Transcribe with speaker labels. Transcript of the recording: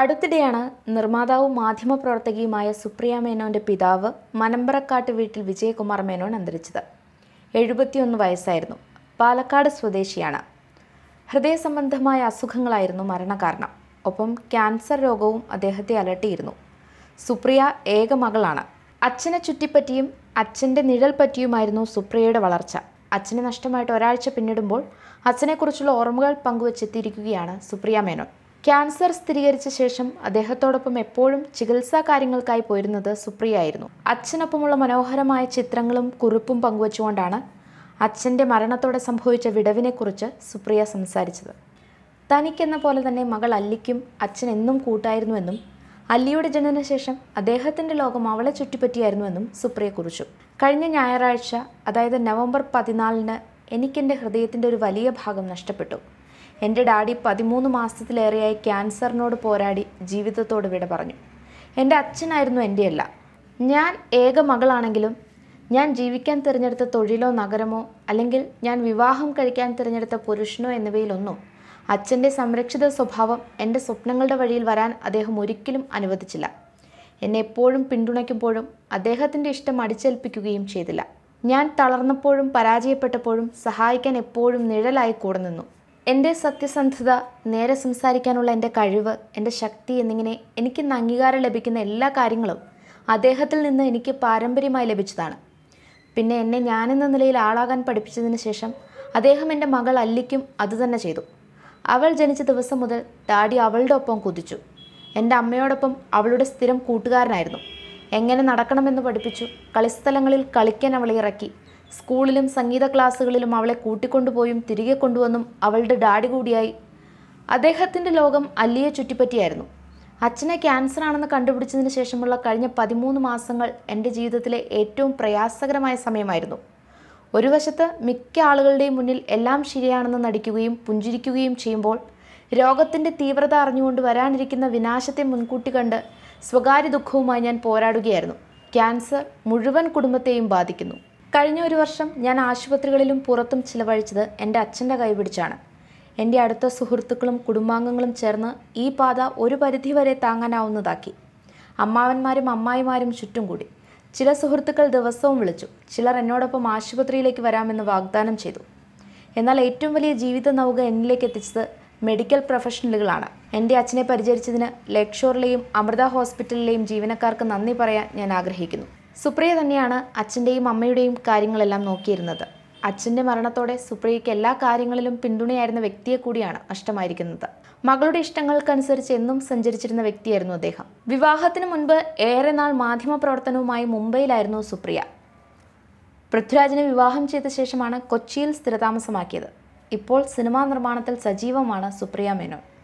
Speaker 1: അടുത്തിടെയാണ് നിർമ്മാതാവും മാധ്യമപ്രവർത്തകയുമായ സുപ്രിയ മേനോന്റെ പിതാവ് മനമ്പറക്കാട്ട് വീട്ടിൽ വിജയകുമാർ മേനോൻ അന്തരിച്ചത് എഴുപത്തിയൊന്ന് വയസ്സായിരുന്നു പാലക്കാട് സ്വദേശിയാണ് ഹൃദയ സംബന്ധമായ അസുഖങ്ങളായിരുന്നു മരണകാരണം ഒപ്പം ക്യാൻസർ രോഗവും അദ്ദേഹത്തെ അലട്ടിയിരുന്നു സുപ്രിയ ഏക മകളാണ് അച്ഛനെ ചുറ്റിപ്പറ്റിയും അച്ഛൻ്റെ നിഴൽ പറ്റിയുമായിരുന്നു സുപ്രിയയുടെ വളർച്ച അച്ഛനെ നഷ്ടമായിട്ട് ഒരാഴ്ച പിന്നിടുമ്പോൾ അച്ഛനെക്കുറിച്ചുള്ള ഓർമ്മകൾ പങ്കുവച്ചെത്തിയിരിക്കുകയാണ് സുപ്രിയ മേനോൻ ക്യാൻസർ സ്ഥിരീകരിച്ച ശേഷം അദ്ദേഹത്തോടൊപ്പം എപ്പോഴും ചികിത്സാ കാര്യങ്ങൾക്കായി പോയിരുന്നത് സുപ്രിയായിരുന്നു അച്ഛനൊപ്പമുള്ള മനോഹരമായ ചിത്രങ്ങളും കുറിപ്പും പങ്കുവച്ചുകൊണ്ടാണ് അച്ഛൻ്റെ മരണത്തോടെ സംഭവിച്ച വിടവിനെക്കുറിച്ച് സുപ്രിയ സംസാരിച്ചത് തനിക്കെന്ന പോലെ തന്നെ മകൾ അല്ലിക്കും അച്ഛൻ എന്നും കൂട്ടായിരുന്നുവെന്നും അല്ലിയുടെ ജനനശേഷം അദ്ദേഹത്തിൻ്റെ ലോകം അവളെ ചുറ്റിപ്പറ്റിയായിരുന്നുവെന്നും സുപ്രിയ കുറിച്ചു കഴിഞ്ഞ ഞായറാഴ്ച അതായത് നവംബർ പതിനാലിന് എനിക്കെൻ്റെ ഹൃദയത്തിൻ്റെ ഒരു വലിയ ഭാഗം നഷ്ടപ്പെട്ടു എൻ്റെ ഡാഡി പതിമൂന്ന് മാസത്തിലേറെയായി ക്യാൻസറിനോട് പോരാടി ജീവിതത്തോട് വിട പറഞ്ഞു എൻ്റെ അച്ഛനായിരുന്നു എൻ്റെ അല്ല ഞാൻ ഏക മകളാണെങ്കിലും ഞാൻ ജീവിക്കാൻ തിരഞ്ഞെടുത്ത തൊഴിലോ നഗരമോ അല്ലെങ്കിൽ ഞാൻ വിവാഹം കഴിക്കാൻ തിരഞ്ഞെടുത്ത പുരുഷനോ എന്നിവയിലൊന്നും അച്ഛൻ്റെ സംരക്ഷിത സ്വഭാവം എൻ്റെ സ്വപ്നങ്ങളുടെ വഴിയിൽ വരാൻ അദ്ദേഹം ഒരിക്കലും അനുവദിച്ചില്ല എന്നെ എപ്പോഴും പിന്തുണയ്ക്കുമ്പോഴും അദ്ദേഹത്തിൻ്റെ ഇഷ്ടം അടിച്ചേൽപ്പിക്കുകയും ചെയ്തില്ല ഞാൻ തളർന്നപ്പോഴും പരാജയപ്പെട്ടപ്പോഴും സഹായിക്കാൻ എപ്പോഴും നിഴലായി കൂടെ നിന്നു എൻ്റെ സത്യസന്ധത നേരെ സംസാരിക്കാനുള്ള എൻ്റെ കഴിവ് എൻ്റെ ശക്തി എന്നിങ്ങനെ എനിക്ക് അംഗീകാരം ലഭിക്കുന്ന എല്ലാ കാര്യങ്ങളും അദ്ദേഹത്തിൽ നിന്ന് എനിക്ക് പാരമ്പര്യമായി ലഭിച്ചതാണ് പിന്നെ എന്നെ ഞാനെന്ന നിലയിൽ ആളാകാൻ പഠിപ്പിച്ചതിന് ശേഷം അദ്ദേഹം എൻ്റെ മകൾ അല്ലിക്കും അതുതന്നെ ചെയ്തു അവൾ ജനിച്ച ദിവസം മുതൽ ഡാഡി അവളുടെ ഒപ്പം കുതിച്ചു എൻ്റെ അമ്മയോടൊപ്പം അവളുടെ സ്ഥിരം കൂട്ടുകാരനായിരുന്നു എങ്ങനെ നടക്കണമെന്ന് പഠിപ്പിച്ചു കളിസ്ഥലങ്ങളിൽ കളിക്കാൻ അവളെ ഇറക്കി സ്കൂളിലും സംഗീത ക്ലാസ്സുകളിലും അവളെ കൂട്ടിക്കൊണ്ടുപോയും തിരികെ കൊണ്ടുവന്നും അവളുടെ ഡാഡി കൂടിയായി അദ്ദേഹത്തിൻ്റെ ലോകം അല്ലിയെ ചുറ്റിപ്പറ്റിയായിരുന്നു അച്ഛനെ ക്യാൻസർ ആണെന്ന് കണ്ടുപിടിച്ചതിന് ശേഷമുള്ള കഴിഞ്ഞ പതിമൂന്ന് മാസങ്ങൾ എൻ്റെ ജീവിതത്തിലെ ഏറ്റവും പ്രയാസകരമായ സമയമായിരുന്നു ഒരു വശത്ത് മിക്ക ആളുകളുടെയും മുന്നിൽ എല്ലാം ശരിയാണെന്ന് നടിക്കുകയും പുഞ്ചിരിക്കുകയും ചെയ്യുമ്പോൾ രോഗത്തിൻ്റെ തീവ്രത അറിഞ്ഞുകൊണ്ട് വരാനിരിക്കുന്ന വിനാശത്തെ മുൻകൂട്ടി കണ്ട് സ്വകാര്യ ദുഃഖവുമായി ഞാൻ പോരാടുകയായിരുന്നു ക്യാൻസർ മുഴുവൻ കുടുംബത്തെയും ബാധിക്കുന്നു കഴിഞ്ഞ ഒരു വർഷം ഞാൻ ആശുപത്രികളിലും പുറത്തും ചിലവഴിച്ചത് എൻ്റെ അച്ഛൻ്റെ കൈപിടിച്ചാണ് എൻ്റെ അടുത്ത സുഹൃത്തുക്കളും കുടുംബാംഗങ്ങളും ചേർന്ന് ഈ പാത ഒരു പരിധിവരെ താങ്ങാനാവുന്നതാക്കി അമ്മാവന്മാരും അമ്മായിമാരും ചുറ്റും കൂടി ചില സുഹൃത്തുക്കൾ ദിവസവും വിളിച്ചു ചിലർ എന്നോടൊപ്പം ആശുപത്രിയിലേക്ക് വരാമെന്ന് വാഗ്ദാനം ചെയ്തു എന്നാൽ ഏറ്റവും വലിയ ജീവിത നൗക എന്നിലേക്ക് എത്തിച്ചത് മെഡിക്കൽ പ്രൊഫഷണലുകളാണ് എൻ്റെ അച്ഛനെ പരിചരിച്ചതിന് ലേക്ഷോറിലെയും അമൃത ഹോസ്പിറ്റലിലെയും ജീവനക്കാർക്ക് നന്ദി പറയാൻ ഞാൻ ആഗ്രഹിക്കുന്നു സുപ്രിയ തന്നെയാണ് അച്ഛൻ്റെയും അമ്മയുടെയും കാര്യങ്ങളെല്ലാം നോക്കിയിരുന്നത് അച്ഛൻ്റെ മരണത്തോടെ സുപ്രിയയ്ക്ക് എല്ലാ കാര്യങ്ങളിലും പിന്തുണയായിരുന്ന വ്യക്തിയെ കൂടിയാണ് നഷ്ടമായിരിക്കുന്നത് മകളുടെ ഇഷ്ടങ്ങൾക്കനുസരിച്ച് എന്നും സഞ്ചരിച്ചിരുന്ന വ്യക്തിയായിരുന്നു അദ്ദേഹം വിവാഹത്തിന് മുൻപ് ഏറെ നാൾ പ്രവർത്തനവുമായി മുംബൈയിലായിരുന്നു സുപ്രിയ പൃഥ്വിരാജിനെ വിവാഹം ചെയ്ത ശേഷമാണ് കൊച്ചിയിൽ സ്ഥിരതാമസമാക്കിയത് ഇപ്പോൾ സിനിമാ നിർമ്മാണത്തിൽ സജീവമാണ് സുപ്രിയ മേനോൻ